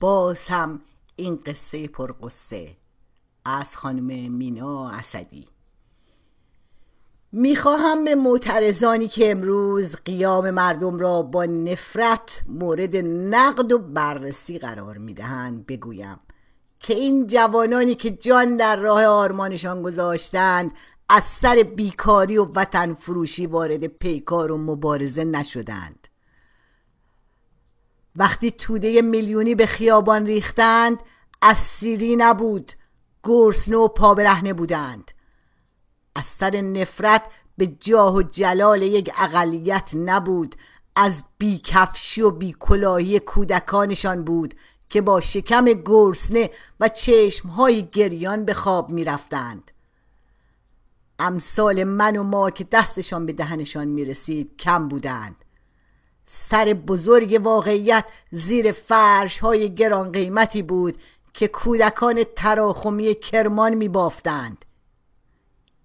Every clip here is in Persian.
باز هم این قصه پرقصه از خانم مینا اسدی میخواهم به معترضانی که امروز قیام مردم را با نفرت مورد نقد و بررسی قرار میدهند بگویم که این جوانانی که جان در راه آرمانشان گذاشتند از سر بیکاری و وطن فروشی وارد پیکار و مبارزه نشدند وقتی توده میلیونی به خیابان ریختند از سیری نبود گرسنه و پابرهنه بودند از سر نفرت به جاه و جلال یک اقلیت نبود از بیکفشی و بیکلاهی کودکانشان بود که با شکم گرسنه و چشمهای گریان به خواب میرفتند امثال من و ما که دستشان به دهنشان می رسید کم بودند سر بزرگ واقعیت زیر فرش های گران قیمتی بود که کودکان تراخمی کرمان می بافتند.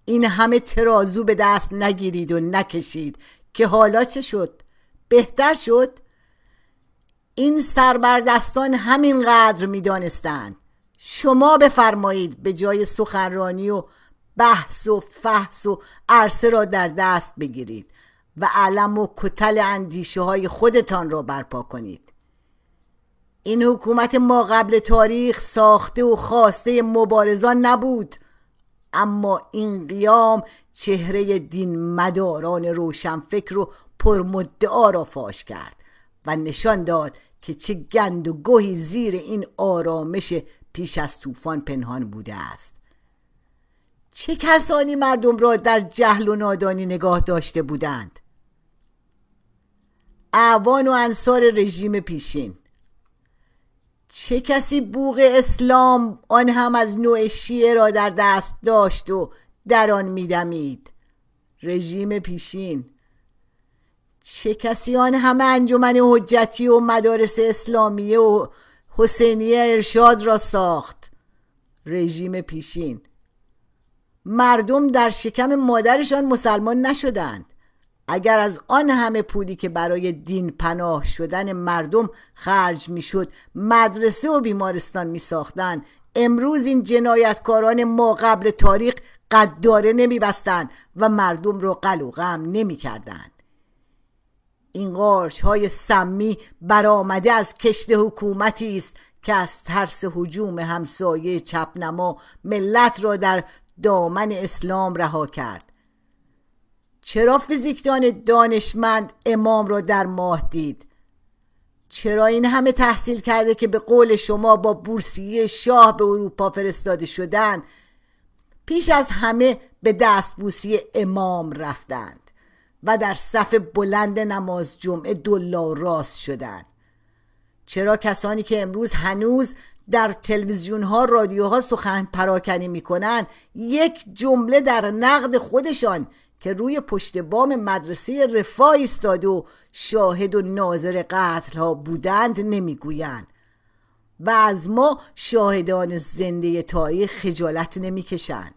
این همه ترازو به دست نگیرید و نکشید که حالا چه شد؟ بهتر شد؟ این سربردستان همینقدر می دانستند. شما بفرمایید به جای سخنرانی و بحث و فحص و عرصه را در دست بگیرید و علم و کتل اندیشه های خودتان را برپا کنید این حکومت ما قبل تاریخ ساخته و خواسته مبارزان نبود اما این قیام چهره دین مداران روشنفکر و پرمدعا را فاش کرد و نشان داد که چه گند و گوهی زیر این آرامش پیش از طوفان پنهان بوده است چه کسانی مردم را در جهل و نادانی نگاه داشته بودند اعوان و انصار رژیم پیشین چه کسی بوغ اسلام آن هم از نوع شیعه را در دست داشت و در آن میدمید رژیم پیشین چه کسی آن همه انجمن حجتی و مدارس اسلامی و حسینی ارشاد را ساخت رژیم پیشین مردم در شکم مادرشان مسلمان نشدند اگر از آن همه پولی که برای دین پناه شدن مردم خرج میشد مدرسه و بیمارستان می ساختن امروز این جنایتکاران ما قبل تاریخ قداره نمی بستن و مردم را قلوغم نمی کردن. این قارچ های سمی برآمده از کشت حکومتی است که از ترس حجوم همسایه چپنما ملت را در دامن اسلام رها کرد چرا فیزیکدان دانشمند امام را در ماه دید چرا این همه تحصیل کرده که به قول شما با بورسیه شاه به اروپا فرستاده شدن پیش از همه به دست بوسی امام رفتند و در صف بلند نماز جمعه دلا راست شدند چرا کسانی که امروز هنوز در تلویزیون ها رادیوها سخن پراکنی می کنند یک جمله در نقد خودشان که روی پشت بام مدرسه رفاه ایستاده و شاهد و ناظر قتل ها بودند نمیگویند و از ما شاهدان زنده تایی خجالت نمیکشند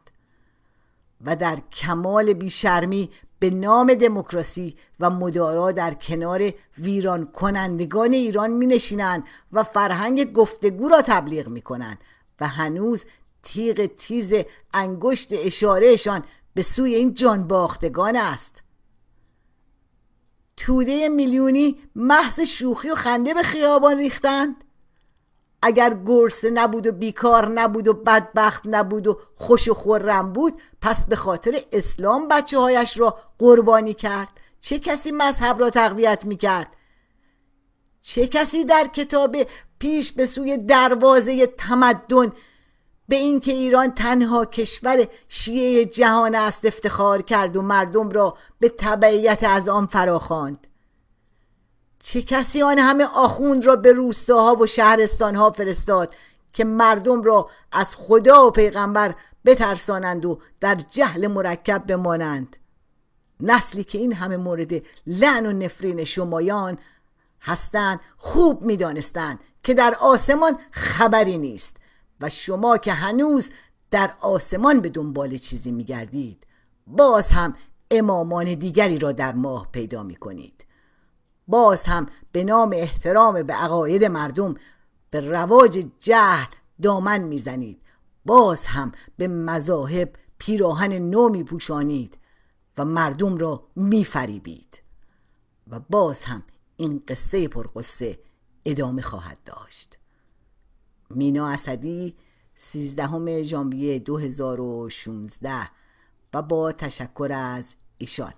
و در کمال بیشرمی به نام دموکراسی و مدارا در کنار ویران کنندگان ایران می نشینند و فرهنگ گفتگو را تبلیغ می کنند و هنوز تیغ تیز انگشت اشارهشان به سوی این جان باختگان است توده میلیونی محض شوخی و خنده به خیابان ریختند اگر گرسنه نبود و بیکار نبود و بدبخت نبود و خوش و خورم بود پس به خاطر اسلام بچه هایش را قربانی کرد چه کسی مذهب را تقویت می کرد چه کسی در کتاب پیش به سوی دروازه تمدن به اینکه ایران تنها کشور شیعه جهان است افتخار کرد و مردم را به تبعیت از آن فراخواند چه کسی آن همه آخوند را به روستاها و شهرستانها فرستاد که مردم را از خدا و پیغمبر بترسانند و در جهل مرکب بمانند نسلی که این همه مورد لعن و نفرین شمایان هستند خوب میدانستند که در آسمان خبری نیست و شما که هنوز در آسمان به دنبال چیزی میگردید باز هم امامان دیگری را در ماه پیدا کنید باز هم به نام احترام به عقاید مردم به رواج جهل دامن میزنید باز هم به مذاهب پیراهن نو پوشانید و مردم را میفریبید و باز هم این قصه پرقصه ادامه خواهد داشت مینا اسدی 13 ژانویه 2016 و با تشکر از ایشان